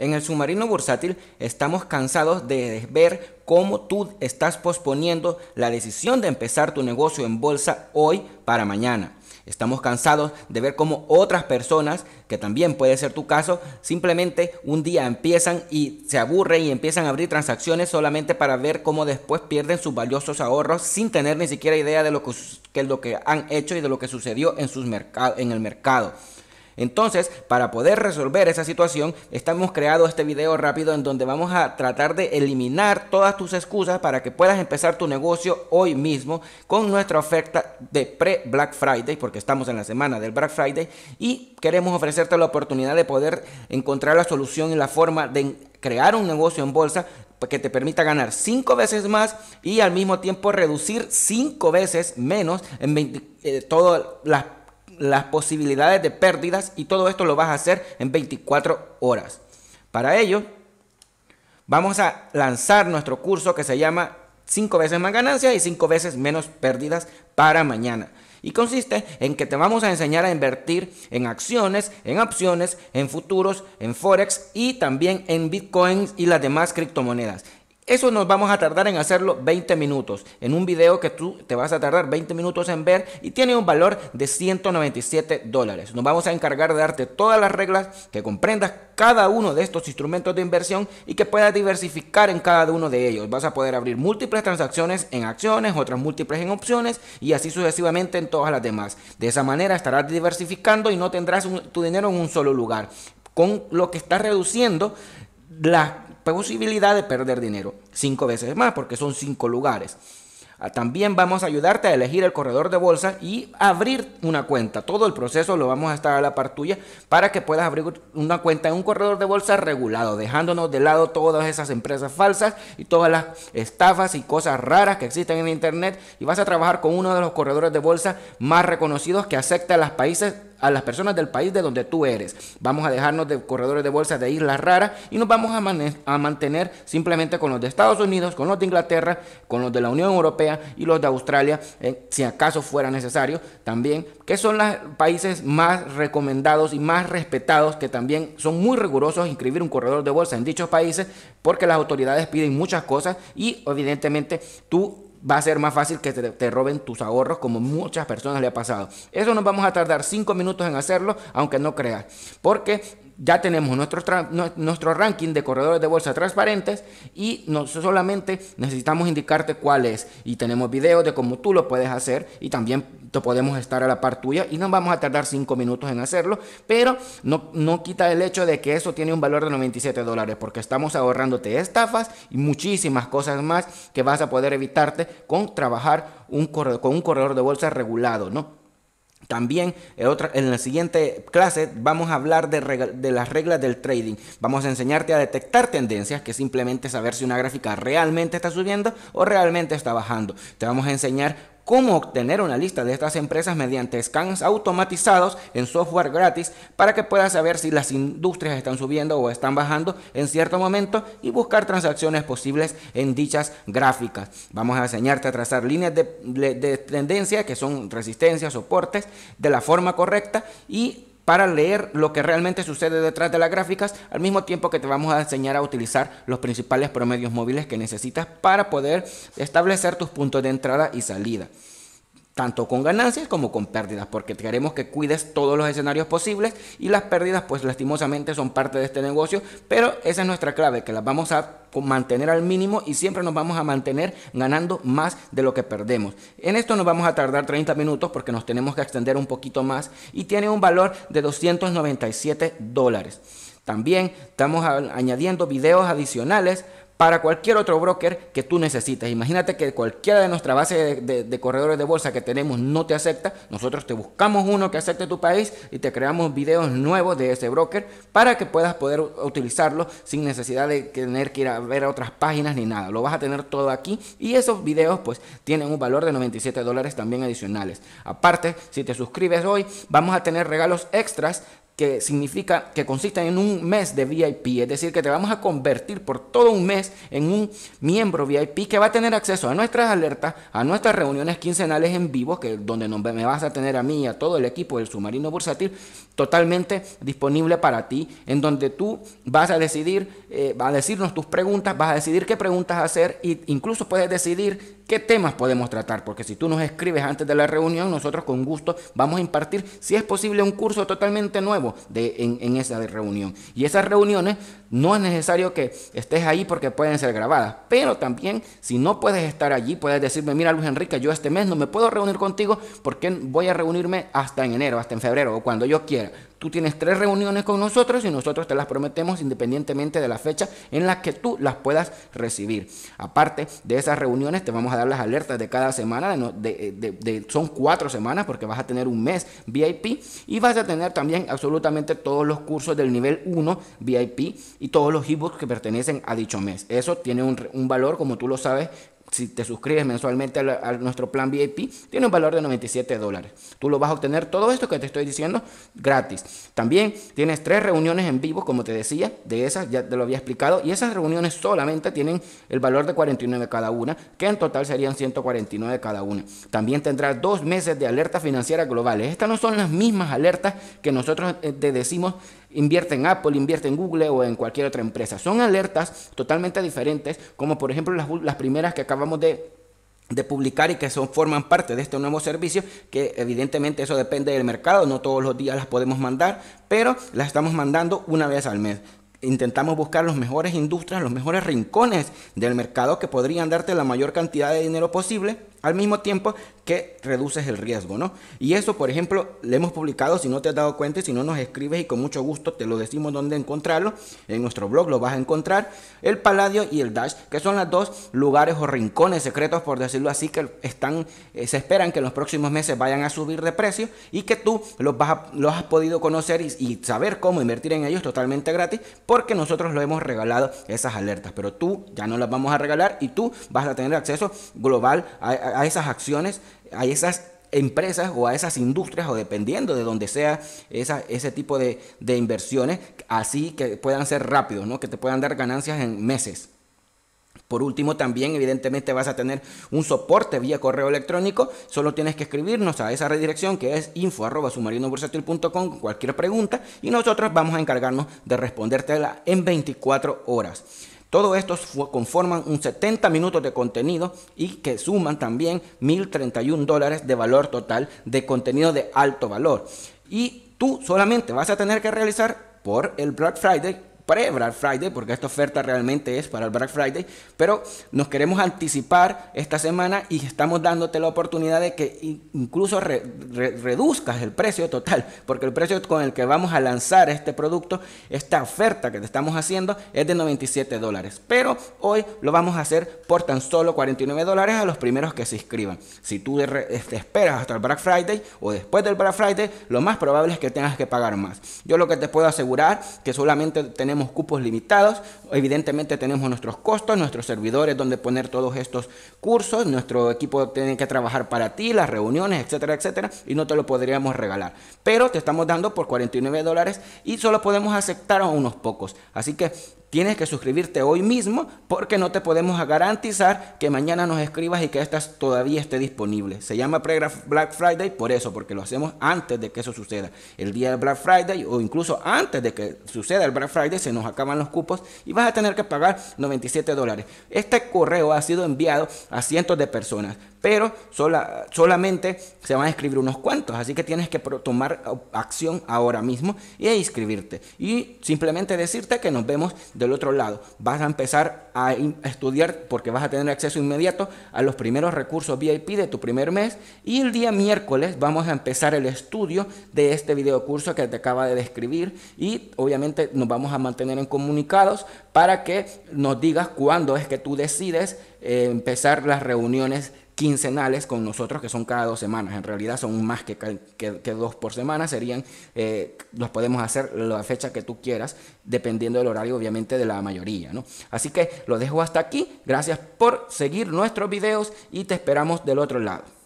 En el submarino bursátil estamos cansados de ver cómo tú estás posponiendo la decisión de empezar tu negocio en bolsa hoy para mañana. Estamos cansados de ver cómo otras personas, que también puede ser tu caso, simplemente un día empiezan y se aburren y empiezan a abrir transacciones solamente para ver cómo después pierden sus valiosos ahorros sin tener ni siquiera idea de lo que, lo que han hecho y de lo que sucedió en, sus en el mercado. Entonces, para poder resolver esa situación, estamos creando este video rápido en donde vamos a tratar de eliminar todas tus excusas para que puedas empezar tu negocio hoy mismo con nuestra oferta de pre-Black Friday, porque estamos en la semana del Black Friday y queremos ofrecerte la oportunidad de poder encontrar la solución y la forma de crear un negocio en bolsa que te permita ganar cinco veces más y al mismo tiempo reducir cinco veces menos en eh, todas las las posibilidades de pérdidas y todo esto lo vas a hacer en 24 horas. Para ello, vamos a lanzar nuestro curso que se llama 5 veces más ganancia y 5 veces menos pérdidas para mañana. Y consiste en que te vamos a enseñar a invertir en acciones, en opciones, en futuros, en forex y también en bitcoins y las demás criptomonedas. Eso nos vamos a tardar en hacerlo 20 minutos, en un video que tú te vas a tardar 20 minutos en ver y tiene un valor de 197 dólares. Nos vamos a encargar de darte todas las reglas, que comprendas cada uno de estos instrumentos de inversión y que puedas diversificar en cada uno de ellos. Vas a poder abrir múltiples transacciones en acciones, otras múltiples en opciones y así sucesivamente en todas las demás. De esa manera estarás diversificando y no tendrás tu dinero en un solo lugar. Con lo que estás reduciendo la posibilidad de perder dinero. Cinco veces más porque son cinco lugares. Ah, también vamos a ayudarte a elegir el corredor de bolsa y abrir una cuenta. Todo el proceso lo vamos a estar a la par tuya para que puedas abrir una cuenta en un corredor de bolsa regulado, dejándonos de lado todas esas empresas falsas y todas las estafas y cosas raras que existen en internet. Y vas a trabajar con uno de los corredores de bolsa más reconocidos que acepta a los países a las personas del país de donde tú eres. Vamos a dejarnos de corredores de bolsa de islas raras y nos vamos a, a mantener simplemente con los de Estados Unidos, con los de Inglaterra, con los de la Unión Europea y los de Australia, si acaso fuera necesario, también, que son los países más recomendados y más respetados, que también son muy rigurosos inscribir un corredor de bolsa en dichos países, porque las autoridades piden muchas cosas y evidentemente tú va a ser más fácil que te, roben tus ahorros como muchas personas le ha pasado. Eso nos vamos a tardar 5 minutos en hacerlo, aunque no creas, porque ya tenemos nuestro, nuestro ranking de corredores de bolsa transparentes y no solamente necesitamos indicarte cuál es y tenemos videos de cómo tú lo puedes hacer y también te podemos estar a la par tuya y no vamos a tardar 5 minutos en hacerlo, pero no, no quita el hecho de que eso tiene un valor de 97 dólares porque estamos ahorrándote estafas y muchísimas cosas más que vas a poder evitarte con trabajar un con un corredor de bolsa regulado, ¿no? También eh, en la siguiente clase vamos a hablar de, las reglas del trading. Vamos a enseñarte a detectar tendencias, que es simplemente saber si una gráfica realmente está subiendo o realmente está bajando. Te vamos a enseñar cómo obtener una lista de estas empresas mediante scans automatizados en software gratis para que puedas saber si las industrias están subiendo o están bajando en cierto momento y buscar transacciones posibles en dichas gráficas. Vamos a enseñarte a trazar líneas de, tendencia que son resistencias, soportes, de la forma correcta y para leer lo que realmente sucede detrás de las gráficas, al mismo tiempo que te vamos a enseñar a utilizar los principales promedios móviles que necesitas para poder establecer tus puntos de entrada y salida tanto con ganancias como con pérdidas, porque queremos que cuides todos los escenarios posibles y las pérdidas pues lastimosamente son parte de este negocio, pero esa es nuestra clave, que las vamos a mantener al mínimo y siempre nos vamos a mantener ganando más de lo que perdemos. En esto nos vamos a tardar 30 minutos porque nos tenemos que extender un poquito más y tiene un valor de 297 dólares. También estamos añadiendo videos adicionales para cualquier otro broker que tú necesites. Imagínate que cualquiera de nuestra base de, corredores de bolsa que tenemos no te acepta. Nosotros te buscamos uno que acepte tu país y te creamos videos nuevos de ese broker para que puedas poder utilizarlo sin necesidad de tener que ir a ver otras páginas ni nada. Lo vas a tener todo aquí y esos videos pues tienen un valor de 97 dólares también adicionales. Aparte, si te suscribes hoy, vamos a tener regalos extras que significa que consiste en un mes de VIP, es decir, que te vamos a convertir por todo un mes en un miembro VIP que va a tener acceso a nuestras alertas, a nuestras reuniones quincenales en vivo, que donde me vas a tener a mí y a todo el equipo del submarino bursátil totalmente disponible para ti, en donde tú vas a decidir, eh, vas a decirnos tus preguntas, vas a decidir qué preguntas hacer e incluso puedes decidir ¿Qué temas podemos tratar? Porque si tú nos escribes antes de la reunión, nosotros con gusto vamos a impartir, si es posible, un curso totalmente nuevo en, en, esa reunión. Y esas reuniones no es necesario que estés ahí porque pueden ser grabadas. Pero también, si no puedes estar allí, puedes decirme, mira Luis Enrique, yo este mes no me puedo reunir contigo porque voy a reunirme hasta en enero, hasta en febrero o cuando yo quiera. Tú tienes tres reuniones con nosotros y nosotros te las prometemos independientemente de la fecha en la que tú las puedas recibir. Aparte de esas reuniones, te vamos a dar las alertas de cada semana. Eh, son cuatro semanas porque vas a tener un mes VIP y vas a tener también absolutamente todos los cursos del nivel 1 VIP y todos los ebooks que pertenecen a dicho mes. Eso tiene un, un valor, como tú lo sabes, si te suscribes mensualmente a, nuestro plan VIP, tiene un valor de 97 dólares. Tú lo vas a obtener todo esto que te estoy diciendo gratis. También tienes tres reuniones en vivo, como te decía, de esas ya te lo había explicado, y esas reuniones solamente tienen el valor de 49 cada una, que en total serían 149 cada una. También tendrás dos meses de alertas financieras globales. Estas no son las mismas alertas que nosotros eh, te decimos Invierte en Apple, invierte en Google o en cualquier otra empresa. Son alertas totalmente diferentes, como por ejemplo las, primeras que acabamos de publicar y que son, forman parte de este nuevo servicio, que evidentemente eso depende del mercado, no todos los días las podemos mandar, pero las estamos mandando una vez al mes. Intentamos buscar las mejores industrias, los mejores rincones del mercado que podrían darte la mayor cantidad de dinero posible al mismo tiempo que reduces el riesgo, ¿no? Y eso, por ejemplo, le hemos publicado, si no te has dado cuenta, si no nos escribes y con mucho gusto te lo decimos dónde encontrarlo, en nuestro blog lo vas a encontrar, el Paladio y el Dash, que son los dos lugares o rincones secretos, por decirlo así, que están, eh, se esperan que en los próximos meses vayan a subir de precio y que tú los, vas a, los has podido conocer y, saber cómo invertir en ellos totalmente gratis, porque nosotros lo hemos regalado esas alertas, pero tú ya no las vamos a regalar y tú vas a tener acceso global a a esas acciones, a esas empresas o a esas industrias o dependiendo de donde sea esa, ese tipo de, inversiones, así que puedan ser rápidos, ¿no? que te puedan dar ganancias en meses. Por último, también evidentemente vas a tener un soporte vía correo electrónico. Solo tienes que escribirnos a esa redirección que es info.submarinobursatil.com cualquier pregunta y nosotros vamos a encargarnos de respondértela en 24 horas. Todo esto conforman un 70 minutos de contenido y que suman también 1.031 dólares de valor total de contenido de alto valor. Y tú solamente vas a tener que realizar por el Black Friday el black Friday, porque esta oferta realmente es para el Black Friday, pero nos queremos anticipar esta semana y estamos dándote la oportunidad de que incluso reduzcas el precio total, porque el precio con el que vamos a lanzar este producto, esta oferta que te estamos haciendo, es de 97 dólares, pero hoy lo vamos a hacer por tan solo 49 dólares a los primeros que se inscriban. Si tú te este, esperas hasta el Black Friday o después del Black Friday, lo más probable es que tengas que pagar más. Yo lo que te puedo asegurar que solamente tenemos cupos limitados, evidentemente tenemos nuestros costos, nuestros servidores donde poner todos estos cursos, nuestro equipo tiene que trabajar para ti, las reuniones, etcétera, etcétera, y no te lo podríamos regalar. Pero te estamos dando por 49 dólares y solo podemos aceptar a unos pocos. Así que Tienes que suscribirte hoy mismo porque no te podemos garantizar que mañana nos escribas y que esta todavía esté disponible. Se llama pre Black Friday por eso, porque lo hacemos antes de que eso suceda. El día de Black Friday o incluso antes de que suceda el Black Friday se nos acaban los cupos y vas a tener que pagar 97 dólares. Este correo ha sido enviado a cientos de personas, pero sola, solamente se van a escribir unos cuantos, así que tienes que tomar acción ahora mismo y inscribirte. Y simplemente decirte que nos vemos del otro lado. Vas a empezar a estudiar porque vas a tener acceso inmediato a los primeros recursos VIP de tu primer mes y el día miércoles vamos a empezar el estudio de este video curso que te acaba de describir y obviamente nos vamos a mantener en comunicados para que nos digas cuándo es que tú decides eh, empezar las reuniones quincenales con nosotros que son cada dos semanas. En realidad son más que, dos por semana, serían, eh, los podemos hacer la fecha que tú quieras, dependiendo del horario obviamente de la mayoría. ¿no? Así que lo dejo hasta aquí, gracias por seguir nuestros videos y te esperamos del otro lado.